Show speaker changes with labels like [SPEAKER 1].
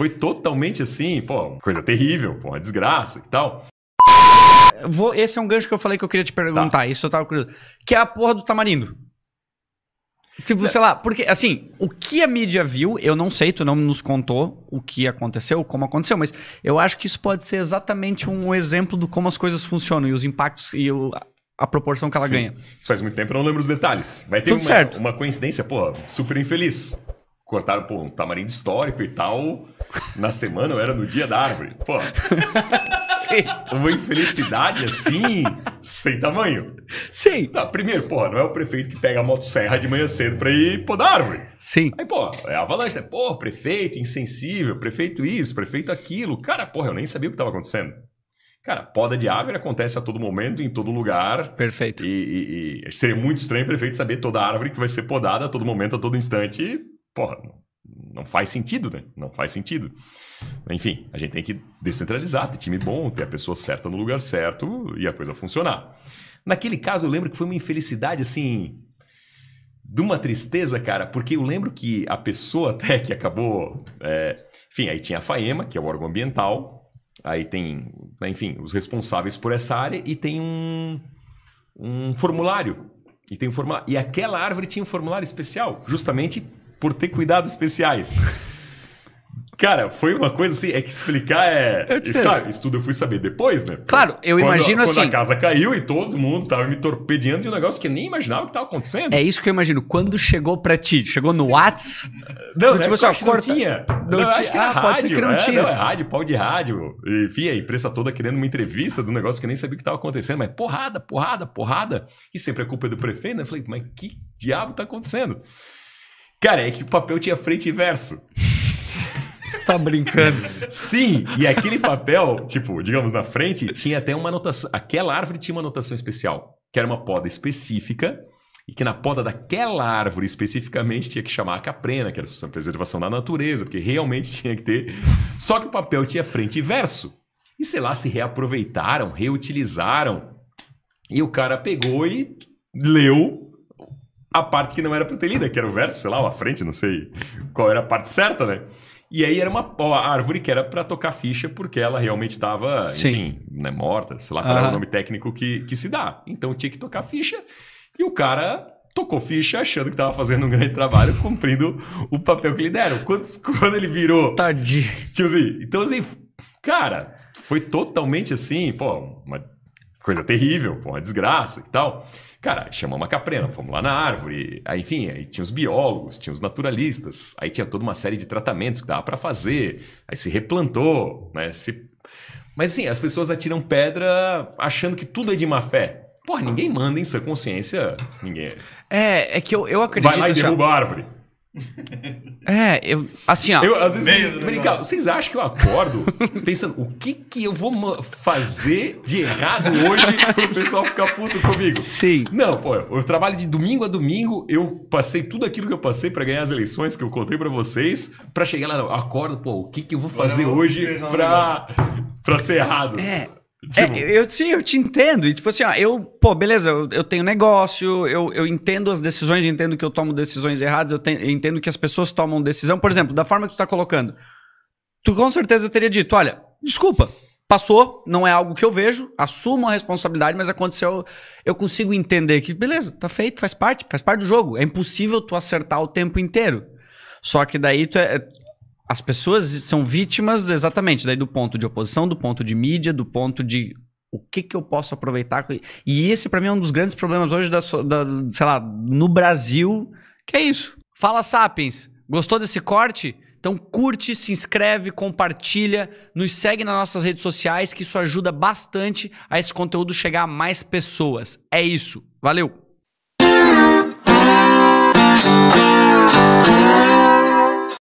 [SPEAKER 1] Foi totalmente assim, pô, coisa terrível, pô, uma desgraça e tal. Vou, esse é um gancho que eu falei que eu queria te perguntar, tá. isso eu tava curioso. Que é a porra do tamarindo. Tipo, é. sei lá, porque assim, o que a mídia viu, eu não sei, tu não nos contou o que aconteceu, como aconteceu, mas eu acho que isso pode ser exatamente um exemplo do como as coisas funcionam e os impactos e o, a proporção que ela Sim. ganha.
[SPEAKER 2] Isso faz muito tempo, eu não lembro os detalhes. Vai ter Tudo uma, certo. uma coincidência, pô, super infeliz cortaram pô, um tamarindo histórico e tal. Na semana eu era no dia da árvore. Pô, Sim. uma infelicidade assim, sem tamanho. Sim. Tá, primeiro, pô, não é o prefeito que pega a motosserra de manhã cedo pra ir pô, da árvore. Sim. Aí, pô, é avalanche, né? Pô, prefeito insensível, prefeito isso, prefeito aquilo. Cara, porra, eu nem sabia o que tava acontecendo. Cara, poda de árvore acontece a todo momento, em todo lugar. Perfeito. E, e, e seria muito estranho o prefeito saber toda a árvore que vai ser podada a todo momento, a todo instante porra, não faz sentido, né? Não faz sentido. Enfim, a gente tem que descentralizar, ter time bom, ter a pessoa certa no lugar certo e a coisa funcionar. Naquele caso, eu lembro que foi uma infelicidade, assim, de uma tristeza, cara, porque eu lembro que a pessoa até que acabou. É, enfim, aí tinha a FAEMA, que é o órgão ambiental, aí tem, né, enfim, os responsáveis por essa área e tem um, um formulário. E, tem um formulário, e aquela árvore tinha um formulário especial, justamente por ter cuidados especiais. Cara, foi uma coisa assim, é que explicar é. Isso, claro, isso tudo eu fui saber depois, né? Claro, eu quando, imagino quando assim. Quando a casa caiu e todo mundo tava me torpedeando de um negócio que eu nem imaginava que tava acontecendo. É isso que eu imagino.
[SPEAKER 1] Quando chegou pra ti, chegou no Whats? Não, tipo assim, não, tipo, só, corta, não tinha. Não, não tinha. rádio, ah, pode ser que não é, tinha. Não, é
[SPEAKER 2] rádio, pau de rádio. Enfim, a imprensa toda querendo uma entrevista do negócio que eu nem sabia que tava acontecendo, mas porrada, porrada, porrada. E sempre a culpa é do prefeito, né? Eu falei, mas que diabo tá acontecendo? Cara, é que o papel tinha frente e verso. Você tá brincando? Sim, e aquele papel, tipo, digamos, na frente, tinha até uma anotação. Aquela árvore tinha uma anotação especial, que era uma poda específica, e que na poda daquela árvore especificamente tinha que chamar a caprena, que era a preservação da natureza, porque realmente tinha que ter. Só que o papel tinha frente e verso. E sei lá, se reaproveitaram, reutilizaram. E o cara pegou e leu a parte que não era para ter lida, que era o verso, sei lá, ou a frente, não sei qual era a parte certa, né? E aí era uma árvore que era para tocar ficha porque ela realmente estava, enfim, né, morta, sei lá qual ah. era o nome técnico que, que se dá. Então tinha que tocar ficha e o cara tocou ficha achando que estava fazendo um grande trabalho, cumprindo o papel que lhe deram. Quando, quando ele virou... Tadinho. assim, Então assim, cara, foi totalmente assim, pô, uma coisa terrível, pô, uma desgraça e tal. Cara, chamamos a Caprena, fomos lá na árvore, aí, enfim, aí tinha os biólogos, tinha os naturalistas, aí tinha toda uma série de tratamentos que dava para fazer, aí se replantou, né? Se... Mas assim, as pessoas atiram pedra achando que tudo é de má fé. Porra, ninguém manda em sua consciência, ninguém. É, é que eu, eu acredito. Vai lá e assim, derruba a árvore. É, eu, assim, ó. Eu, às vezes, Mesmo, vocês acham que eu acordo pensando o que que eu vou fazer de errado hoje pro pessoal ficar puto comigo? Sim. Não, pô, eu trabalho de domingo a domingo, eu passei tudo aquilo que eu passei para ganhar as eleições que eu contei para vocês, para chegar lá, eu acordo, pô, o
[SPEAKER 1] que que eu vou fazer eu vou hoje para pra ser errado? É, é, tipo... É, eu, sim, eu te entendo. E, tipo assim, ó, eu, pô, beleza, eu, eu tenho negócio, eu, eu entendo as decisões, eu entendo que eu tomo decisões erradas, eu, te, eu, entendo que as pessoas tomam decisão. Por exemplo, da forma que tu tá colocando, tu com certeza teria dito: olha, desculpa, passou, não é algo que eu vejo, assumo a responsabilidade, mas aconteceu, eu consigo entender que, beleza, tá feito, faz parte, faz parte do jogo. É impossível tu acertar o tempo inteiro. Só que daí tu é, as pessoas são vítimas exatamente daí do ponto de oposição, do ponto de mídia, do ponto de o que, que eu posso aproveitar. E esse, para mim, é um dos grandes problemas hoje, da, da, sei lá, no Brasil, que é isso. Fala, Sapiens, gostou desse corte? Então curte, se inscreve, compartilha, nos segue nas nossas redes sociais, que isso ajuda bastante a esse conteúdo chegar a mais pessoas. É isso. Valeu!